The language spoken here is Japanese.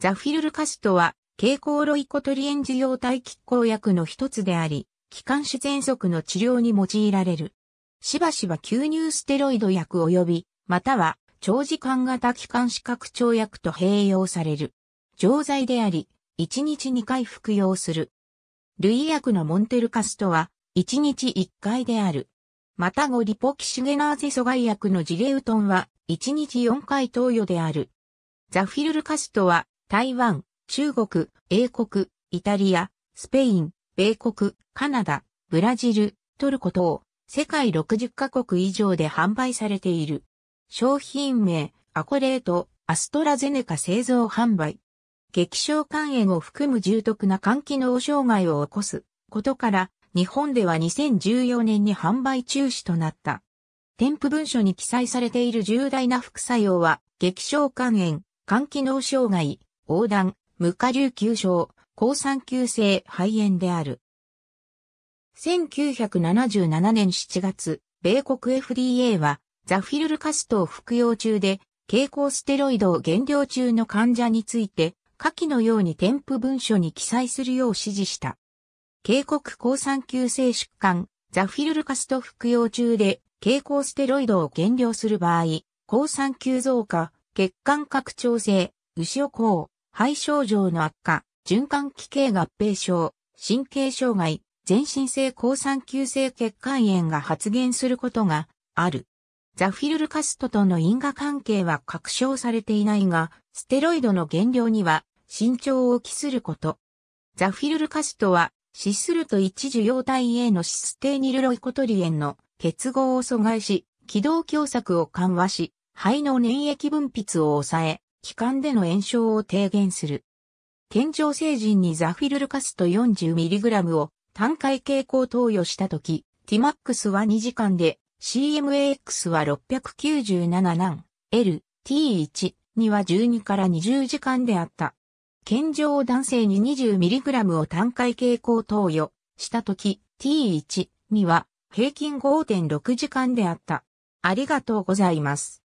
ザフィルルカストは、蛍光ロイコトリエン受容体拮抗薬の一つであり、気管支喘息の治療に用いられる。しばしば吸入ステロイド薬及び、または長時間型気管支拡張薬と併用される。錠剤であり、1日2回服用する。類薬のモンテルカストは、1日1回である。またゴリポキシゲナーゼ阻害薬のジレウトンは、1日4回投与である。ザフィルルカストは、台湾、中国、英国、イタリア、スペイン、米国、カナダ、ブラジル、トルコ等、世界60カ国以上で販売されている。商品名、アコレート、アストラゼネカ製造販売。激症肝炎を含む重篤な肝機能障害を起こすことから、日本では2014年に販売中止となった。添付文書に記載されている重大な副作用は、激症肝炎、肝機能障害、横断、無下流球症、抗酸球性肺炎である。1977年7月、米国 FDA は、ザフィルルカストを服用中で、蛍光ステロイドを減量中の患者について、下記のように添付文書に記載するよう指示した。警告抗酸球性疾患、ザフィルルカスト服用中で、蛍光ステロイドを減量する場合、抗酸球増加、血管拡張性、牛尾抗、肺症状の悪化、循環器系合併症、神経障害、全身性抗酸球性血管炎が発現することがある。ザフィルルカストとの因果関係は確証されていないが、ステロイドの減量には慎重を期すること。ザフィルルカストは、シスルと一受容体へのシステニルロイコトリエンの結合を阻害し、軌道狭窄を緩和し、肺の粘液分泌を抑え、気管での炎症を低減する。健常成人にザフィルルカスト 40mg を単回蛍光投与したとき、Tmax は2時間で CMAX は697何 L、T1 には12から20時間であった。健常男性に 20mg を単回蛍光投与したとき、T1 には平均5.6時間であった。ありがとうございます。